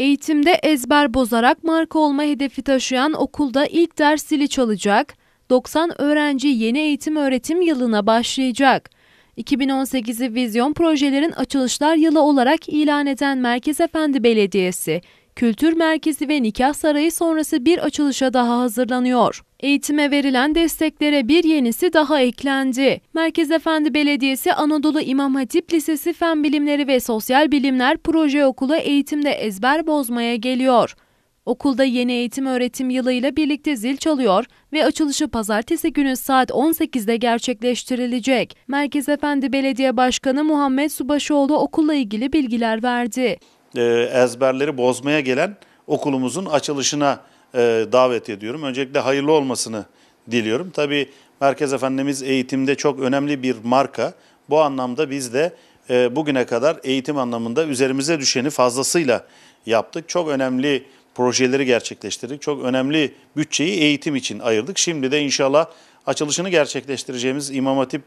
Eğitimde ezber bozarak marka olma hedefi taşıyan okulda ilk ders zili çalacak, 90 öğrenci yeni eğitim öğretim yılına başlayacak. 2018'i vizyon projelerin açılışlar yılı olarak ilan eden Merkez Efendi Belediyesi, kültür merkezi ve nikah sarayı sonrası bir açılışa daha hazırlanıyor. Eğitime verilen desteklere bir yenisi daha eklendi. Merkez Efendi Belediyesi Anadolu İmam Hatip Lisesi Fen Bilimleri ve Sosyal Bilimler Proje Okulu eğitimde ezber bozmaya geliyor. Okulda yeni eğitim öğretim yılıyla birlikte zil çalıyor ve açılışı pazartesi günü saat 18'de gerçekleştirilecek. Merkez Efendi Belediye Başkanı Muhammed Subaşıoğlu okulla ilgili bilgiler verdi. E, ezberleri bozmaya gelen okulumuzun açılışına e, davet ediyorum. Öncelikle hayırlı olmasını diliyorum. Tabii Merkez Efendimiz eğitimde çok önemli bir marka. Bu anlamda biz de e, bugüne kadar eğitim anlamında üzerimize düşeni fazlasıyla yaptık. Çok önemli projeleri gerçekleştirdik. Çok önemli bütçeyi eğitim için ayırdık. Şimdi de inşallah açılışını gerçekleştireceğimiz İmam Hatip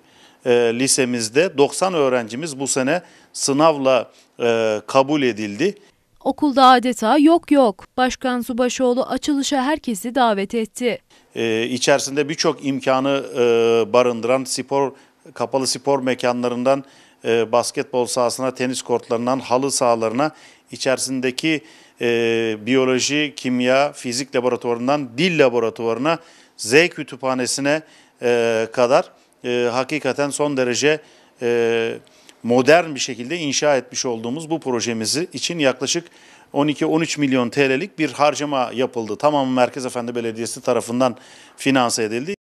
e, lisemizde 90 öğrencimiz bu sene sınavla e, kabul edildi. Okulda adeta yok yok. Başkan Subaşoğlu açılışa herkesi davet etti. Ee, içerisinde birçok imkanı e, barındıran spor kapalı spor mekanlarından e, basketbol sahasına, tenis kortlarından halı sahalarına içerisindeki e, biyoloji, kimya, fizik laboratuvarından dil laboratuvarına, Z kütüphanesine e, kadar e, hakikaten son derece e, modern bir şekilde inşa etmiş olduğumuz bu projemizi için yaklaşık 12-13 milyon TL'lik bir harcama yapıldı. Tamamı Merkez Efendi Belediyesi tarafından finanse edildi.